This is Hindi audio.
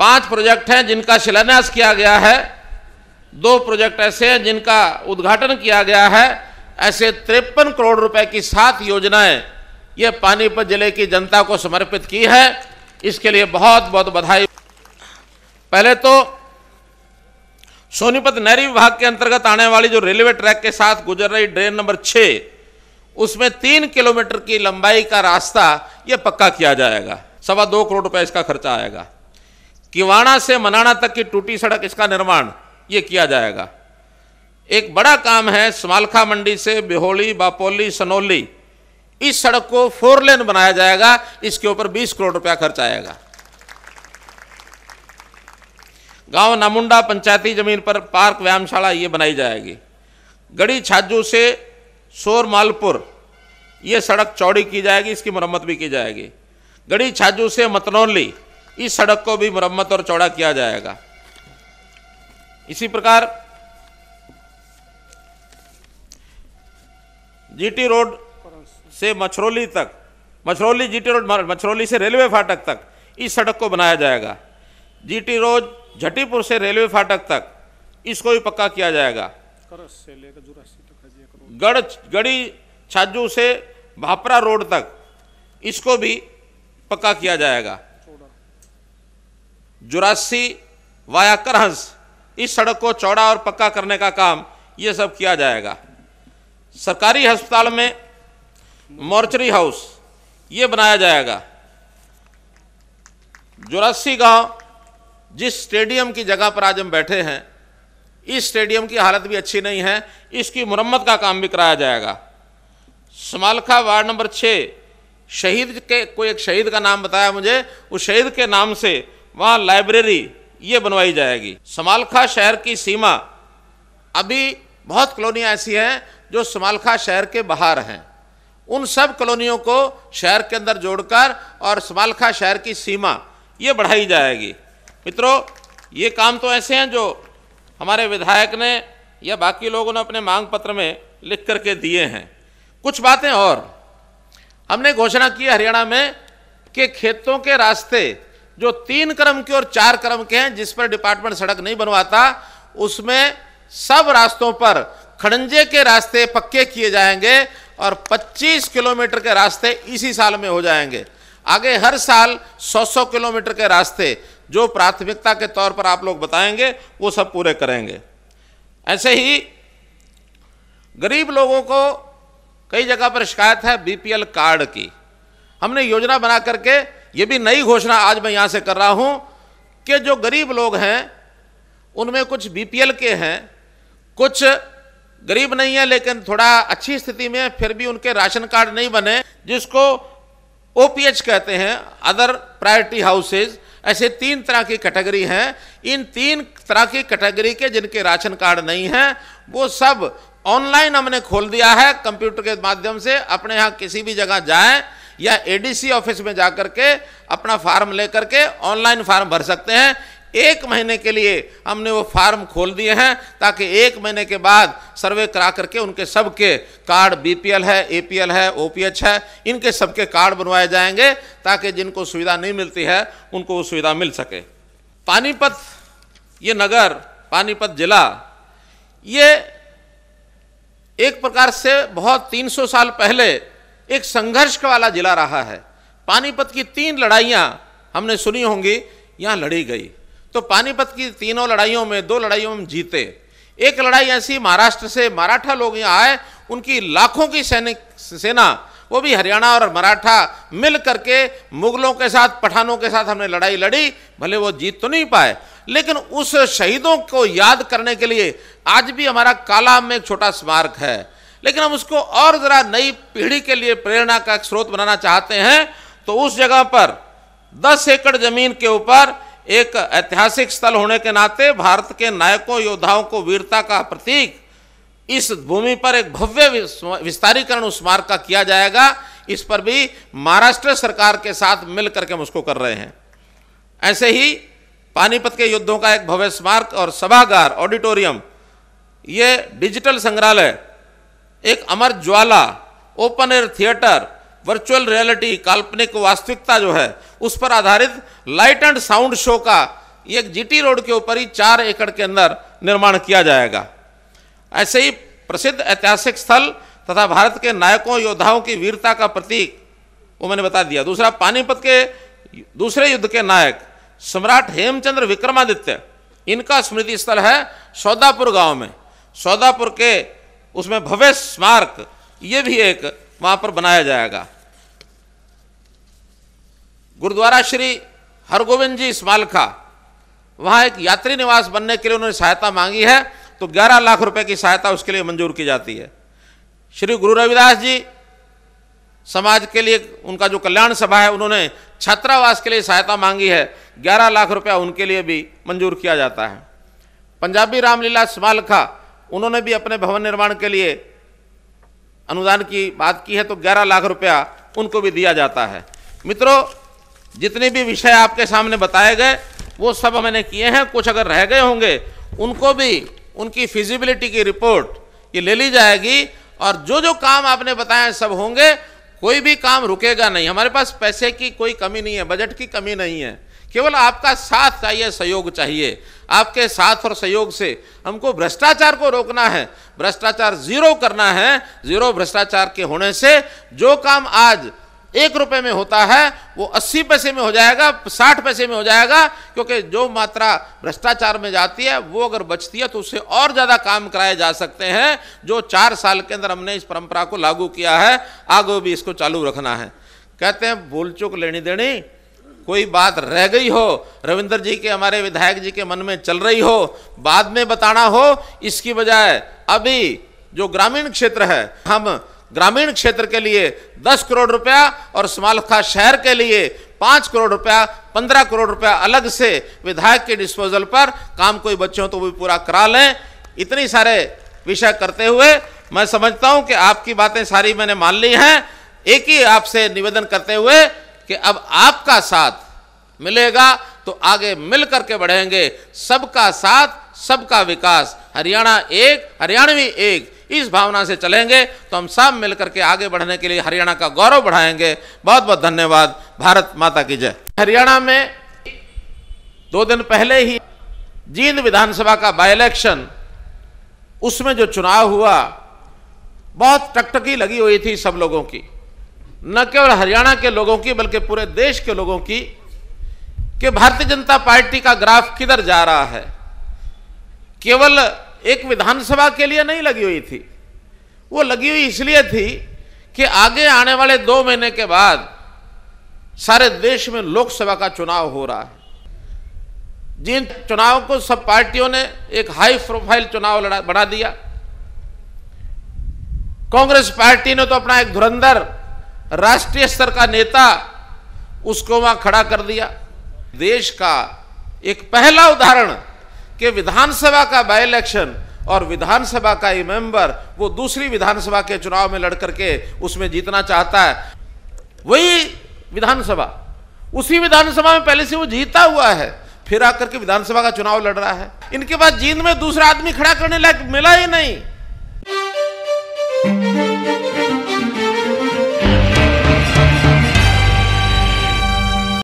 पांच प्रोजेक्ट हैं जिनका शिलान्यास किया गया है दो प्रोजेक्ट ऐसे हैं जिनका उद्घाटन किया गया है ऐसे तिरपन करोड़ रुपए की सात योजनाएं ये पानीपत जिले की जनता को समर्पित की है इसके लिए बहुत बहुत बधाई पहले तो सोनीपत नहरी विभाग के अंतर्गत आने वाली जो रेलवे ट्रैक के साथ गुजर रही ड्रेन नंबर छः उसमें तीन किलोमीटर की लंबाई का रास्ता ये पक्का किया जाएगा सवा दो करोड़ रुपए इसका खर्चा आएगा किवाड़ा से मनाना तक की टूटी सड़क इसका निर्माण ये किया जाएगा एक बड़ा काम है समालखा मंडी से बिहोली बापोली सनोली इस सड़क को फोर लेन बनाया जाएगा इसके ऊपर 20 करोड़ रुपया खर्च आएगा गांव नामुंडा पंचायती जमीन पर पार्क व्यायामशाला ये बनाई जाएगी गढ़ी छाजू से सोर मालपुर ये सड़क चौड़ी की जाएगी इसकी मरम्मत भी की जाएगी गढ़ी छाजू से मतनौली इस सड़क को भी मरम्मत और चौड़ा किया जाएगा इसी प्रकार जीटी रोड से मछरौली तक मछरौली जीटी रोड मछरौली से रेलवे फाटक तक इस सड़क को बनाया जाएगा जीटी रोड झटीपुर से रेलवे फाटक तक इसको भी पक्का किया जाएगा गढ़ गढ़ी छाजू से भापरा रोड तक इसको भी पक्का किया जाएगा जुरासी वाया करहंस इस सड़क को चौड़ा और पक्का करने का काम ये सब किया जाएगा सरकारी अस्पताल में मोर्चरी हाउस ये बनाया जाएगा जुरासी गांव जिस स्टेडियम की जगह पर आज हम बैठे हैं इस स्टेडियम की हालत भी अच्छी नहीं है इसकी मुरम्मत का काम भी कराया जाएगा समालखा वार्ड नंबर छः शहीद के कोई एक शहीद का नाम बताया मुझे उस शहीद के नाम से वहाँ लाइब्रेरी ये बनवाई जाएगी समालखा शहर की सीमा अभी बहुत कॉलोनियाँ ऐसी हैं जो समालखा शहर के बाहर हैं उन सब कॉलोनियों को शहर के अंदर जोड़कर और समालखा शहर की सीमा ये बढ़ाई जाएगी मित्रों ये काम तो ऐसे हैं जो हमारे विधायक ने या बाकी लोगों ने अपने मांग पत्र में लिख करके दिए हैं कुछ बातें और हमने घोषणा की हरियाणा में कि खेतों के रास्ते जो तीन क्रम के और चार क्रम के हैं जिस पर डिपार्टमेंट सड़क नहीं बनवाता उसमें सब रास्तों पर खड़ंजे के रास्ते पक्के किए जाएंगे और 25 किलोमीटर के रास्ते इसी साल में हो जाएंगे आगे हर साल 100-100 किलोमीटर के रास्ते जो प्राथमिकता के तौर पर आप लोग बताएंगे वो सब पूरे करेंगे ऐसे ही गरीब लोगों को कई जगह पर शिकायत है बीपीएल कार्ड की हमने योजना बना करके ये भी नई घोषणा आज मैं यहाँ से कर रहा हूँ कि जो गरीब लोग हैं उनमें कुछ बीपीएल के हैं कुछ गरीब नहीं है लेकिन थोड़ा अच्छी स्थिति में फिर भी उनके राशन कार्ड नहीं बने जिसको ओपीएच कहते हैं अदर प्रायोरिटी हाउसेज ऐसे तीन तरह की कैटेगरी हैं इन तीन तरह की कैटेगरी के जिनके राशन कार्ड नहीं हैं वो सब ऑनलाइन हमने खोल दिया है कंप्यूटर के माध्यम से अपने यहाँ किसी भी जगह जाएं या एडीसी ऑफिस में जाकर के अपना फार्म ले करके ऑनलाइन फार्म भर सकते हैं एक महीने के लिए हमने वो फार्म खोल दिए हैं ताकि एक महीने के बाद सर्वे करा करके उनके सबके कार्ड बीपीएल है एपीएल है ओपीएच है इनके सबके कार्ड बनवाए जाएंगे ताकि जिनको सुविधा नहीं मिलती है उनको वो सुविधा मिल सके पानीपत ये नगर पानीपत जिला ये एक प्रकार से बहुत 300 साल पहले एक संघर्ष वाला जिला रहा है पानीपत की तीन लड़ाइयाँ हमने सुनी होंगी यहाँ लड़ी गई तो पानीपत की तीनों लड़ाइयों में दो लड़ाइयों में जीते एक लड़ाई ऐसी महाराष्ट्र से मराठा लोग यहाँ आए उनकी लाखों की सैनिक सेना वो भी हरियाणा और मराठा मिल करके मुगलों के साथ पठानों के साथ हमने लड़ाई लड़ी भले वो जीत तो नहीं पाए लेकिन उस शहीदों को याद करने के लिए आज भी हमारा काला में एक छोटा स्मारक है लेकिन हम उसको और ज़रा नई पीढ़ी के लिए प्रेरणा का स्रोत बनाना चाहते हैं तो उस जगह पर दस एकड़ जमीन के ऊपर एक ऐतिहासिक स्थल होने के नाते भारत के नायकों योद्धाओं को वीरता का प्रतीक इस भूमि पर एक भव्य विस्तारीकरण उस मार्ग का किया जाएगा इस पर भी महाराष्ट्र सरकार के साथ मिल करके हम उसको कर रहे हैं ऐसे ही पानीपत के युद्धों का एक भव्य स्मारक और सभागार ऑडिटोरियम ये डिजिटल संग्रहालय एक अमर ज्वाला open air theatre virtual reality काल्पनिक वास्तविकता जो है उस पर आधारित लाइट एंड साउंड शो का एक जीटी रोड के ऊपर ही चार एकड़ के अंदर निर्माण किया जाएगा ऐसे ही प्रसिद्ध ऐतिहासिक स्थल तथा भारत के नायकों योद्धाओं की वीरता का प्रतीक वो मैंने बता दिया दूसरा पानीपत के दूसरे युद्ध के नायक सम्राट हेमचंद्र विक्रमादित्य इनका स्मृति स्थल है सौदापुर गांव में सौदापुर के उसमें भव्य स्मारक ये भी एक वहां पर बनाया जाएगा गुरुद्वारा श्री हरगोविंद जी स्मालखा वहां एक यात्री निवास बनने के लिए उन्होंने सहायता मांगी है तो 11 लाख रुपए की सहायता उसके लिए मंजूर की जाती है श्री गुरु रविदास जी समाज के लिए उनका जो कल्याण सभा है उन्होंने छात्रावास के लिए सहायता मांगी है 11 लाख रुपया उनके लिए भी मंजूर किया जाता है पंजाबी रामलीला स्मालखा उन्होंने भी अपने भवन निर्माण के लिए अनुदान की बात की है तो 11 लाख रुपया उनको भी दिया जाता है मित्रों जितने भी विषय आपके सामने बताए गए वो सब मैंने किए हैं कुछ अगर रह गए होंगे उनको भी उनकी फिजिबिलिटी की रिपोर्ट ये ले ली जाएगी और जो जो काम आपने बताए सब होंगे कोई भी काम रुकेगा नहीं हमारे पास पैसे की कोई कमी नहीं है बजट की कमी नहीं है केवल आपका साथ चाहिए सहयोग चाहिए आपके साथ और सहयोग से हमको भ्रष्टाचार को रोकना है भ्रष्टाचार जीरो करना है जीरो भ्रष्टाचार के होने से जो काम आज एक रुपए में होता है वो अस्सी पैसे में हो जाएगा साठ पैसे में हो जाएगा क्योंकि जो मात्रा भ्रष्टाचार में जाती है वो अगर बचती है तो उससे और ज़्यादा काम कराए जा सकते हैं जो चार साल के अंदर हमने इस परंपरा को लागू किया है आगे भी इसको चालू रखना है कहते हैं भूल चुक लेनी देनी कोई बात रह गई हो रविंद्र जी के हमारे विधायक जी के मन में चल रही हो बाद में बताना हो इसकी बजाय अभी जो ग्रामीण क्षेत्र है हम ग्रामीण क्षेत्र के लिए 10 करोड़ रुपया और समालखा शहर के लिए 5 करोड़ रुपया 15 करोड़ रुपया अलग से विधायक के डिस्पोजल पर काम कोई बच्चे तो भी पूरा करा लें इतनी सारे विषय करते हुए मैं समझता हूं कि आपकी बातें सारी मैंने मान ली हैं एक ही आपसे निवेदन करते हुए कि अब आपका साथ मिलेगा तो आगे मिल करके बढ़ेंगे सबका साथ सबका विकास हरियाणा एक हरियाणवी एक इस भावना से चलेंगे तो हम सब मिलकर के आगे बढ़ने के लिए हरियाणा का गौरव बढ़ाएंगे बहुत बहुत धन्यवाद भारत माता की जय हरियाणा में दो दिन पहले ही जींद विधानसभा का बाय इलेक्शन उसमें जो चुनाव हुआ बहुत टकटकी लगी हुई थी सब लोगों की न केवल हरियाणा के लोगों की बल्कि पूरे देश के लोगों की कि भारतीय जनता पार्टी का ग्राफ किधर जा रहा है केवल एक विधानसभा के लिए नहीं लगी हुई थी वो लगी हुई इसलिए थी कि आगे आने वाले दो महीने के बाद सारे देश में लोकसभा का चुनाव हो रहा है जिन चुनाव को सब पार्टियों ने एक हाई प्रोफाइल चुनाव लड़ा बना दिया कांग्रेस पार्टी ने तो अपना एक धुरंधर राष्ट्रीय स्तर का नेता उसको वहां खड़ा कर दिया देश का एक पहला उदाहरण कि विधानसभा का बाय इलेक्शन और विधानसभा का ये मेंबर वो दूसरी विधानसभा के चुनाव में लड़ करके उसमें जीतना चाहता है वही विधानसभा उसी विधानसभा में पहले से वो जीता हुआ है फिर आकर के विधानसभा का चुनाव लड़ रहा है इनके पास जींद में दूसरा आदमी खड़ा करने लायक मिला ही नहीं